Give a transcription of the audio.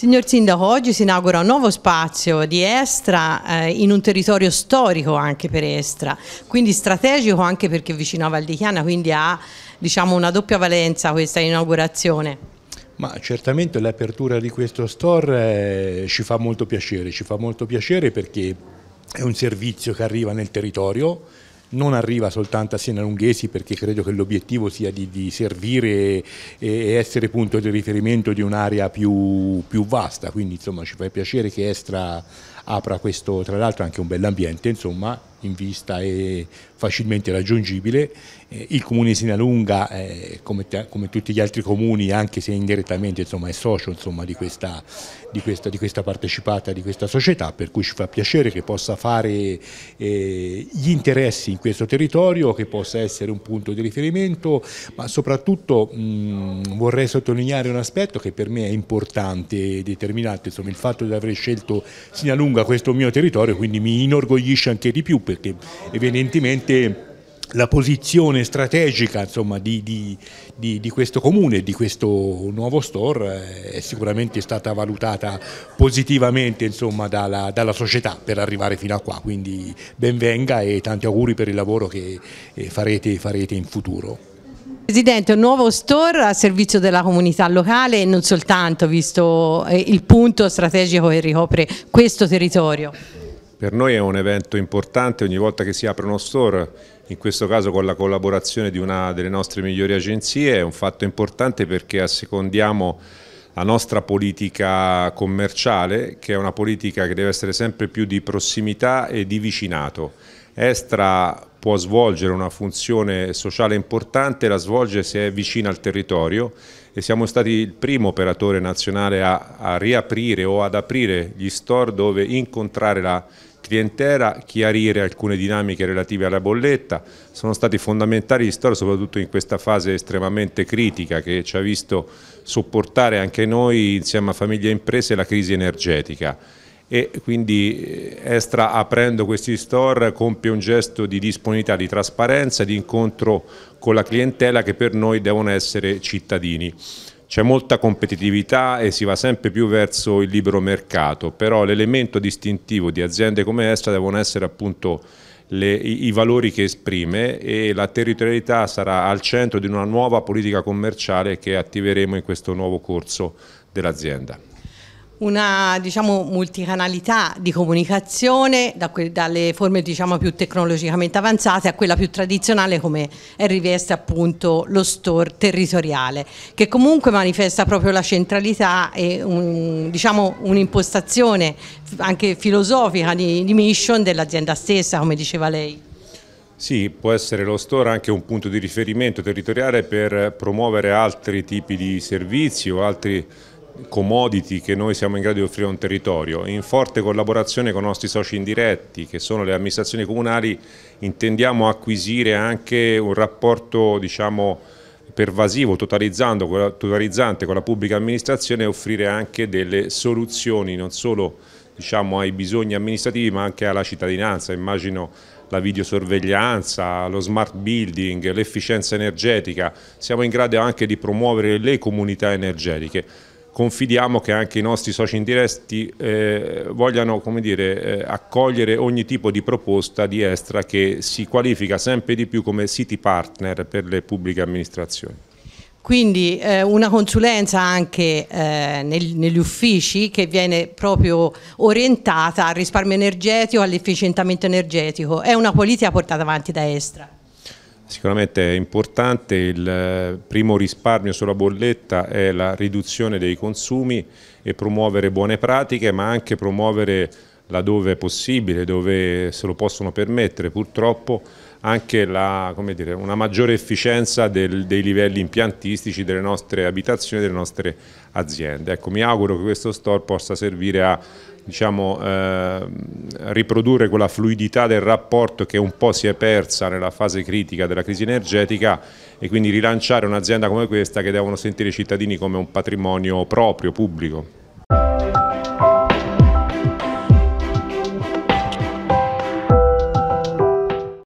Signor Sindaco, oggi si inaugura un nuovo spazio di Estra eh, in un territorio storico anche per Estra, quindi strategico anche perché è vicino a Valdichiana, quindi ha diciamo, una doppia valenza questa inaugurazione. Ma certamente l'apertura di questo store eh, ci fa molto piacere, ci fa molto piacere perché è un servizio che arriva nel territorio, non arriva soltanto a Siena Lunghesi perché credo che l'obiettivo sia di, di servire e, essere punto di riferimento di un'area più, più, vasta, quindi insomma ci fa piacere che Estra apra questo, tra l'altro anche un bell'ambiente, insomma in vista e facilmente raggiungibile. Eh, il comune di Sinalunga, eh, come, come, tutti gli altri comuni, anche se indirettamente insomma, è socio insomma, di, questa, di, questa, di, questa, partecipata, di questa società, per cui ci fa piacere che possa fare eh, gli interessi in questo territorio, che possa essere un punto di riferimento, ma soprattutto mh, mm, vorrei sottolineare un aspetto che per me è importante e determinante, insomma, il fatto di aver scelto Sinalunga, questo mio territorio, quindi mi inorgoglisce anche di più perché evidentemente la posizione strategica insomma, di, di, di, di, questo comune, di questo nuovo store eh, è sicuramente stata valutata positivamente insomma, dalla, dalla, società per arrivare fino a qua, quindi benvenga e tanti auguri per il lavoro che eh, farete, farete in futuro. Presidente, un nuovo store a servizio della comunità locale e non soltanto, visto eh, il punto strategico che ricopre questo territorio. Per noi è un evento importante ogni volta che si apre uno store, in questo caso con la collaborazione di una delle nostre migliori agenzie, è un fatto importante perché assecondiamo la nostra politica commerciale, che è una politica che deve essere sempre più di prossimità e di vicinato. Estra può svolgere una funzione sociale importante, la svolge se è vicina al territorio e siamo stati il primo operatore nazionale a, a riaprire o ad aprire gli store dove incontrare la clientela, chiarire alcune dinamiche relative alla bolletta, sono stati fondamentali gli store soprattutto in questa fase estremamente critica che ci ha visto sopportare anche noi insieme a famiglie e imprese la crisi energetica e quindi eh, Estra aprendo questi store compie un gesto di disponibilità, di trasparenza, di incontro con la clientela che per noi devono essere cittadini. C'è molta competitività e si va sempre più verso il libero mercato, però l'elemento distintivo di aziende come Estra devono essere appunto le, i, i valori che esprime e la territorialità sarà al centro di una nuova politica commerciale che attiveremo in questo nuovo corso dell'azienda una diciamo, multicanalità di comunicazione da dalle forme diciamo, più tecnologicamente avanzate a quella più tradizionale come è riveste appunto lo store territoriale che comunque manifesta proprio la centralità e diciamo, un'impostazione diciamo, un anche filosofica di, di mission dell'azienda stessa come diceva lei. Sì, può essere lo store anche un punto di riferimento territoriale per promuovere altri tipi di servizi o altri commodity che noi siamo in grado di offrire a un territorio, in forte collaborazione con i nostri soci indiretti che sono le amministrazioni comunali intendiamo acquisire anche un rapporto diciamo, pervasivo, totalizzante con la pubblica amministrazione e offrire anche delle soluzioni non solo diciamo, ai bisogni amministrativi ma anche alla cittadinanza, immagino la videosorveglianza, lo smart building, l'efficienza energetica, siamo in grado anche di promuovere le comunità energetiche confidiamo che anche i nostri soci indiretti eh, vogliano dire, eh, accogliere ogni tipo di proposta di Estra che si qualifica sempre di più come city partner per le pubbliche amministrazioni. Quindi eh, una consulenza anche eh, nel, negli uffici che viene proprio orientata al risparmio energetico, all'efficientamento energetico, è una politica portata avanti da Estra. Sicuramente è importante, il eh, primo risparmio sulla bolletta è la riduzione dei consumi e promuovere buone pratiche ma anche promuovere laddove è possibile, dove se lo possono permettere purtroppo anche la, dire, una maggiore efficienza del, dei livelli impiantistici delle nostre abitazioni, delle nostre aziende. Ecco, mi auguro che questo store possa servire a diciamo, eh, riprodurre quella fluidità del rapporto che un po' si è persa nella fase critica della crisi energetica e quindi rilanciare un'azienda come questa che devono sentire i cittadini come un patrimonio proprio, pubblico.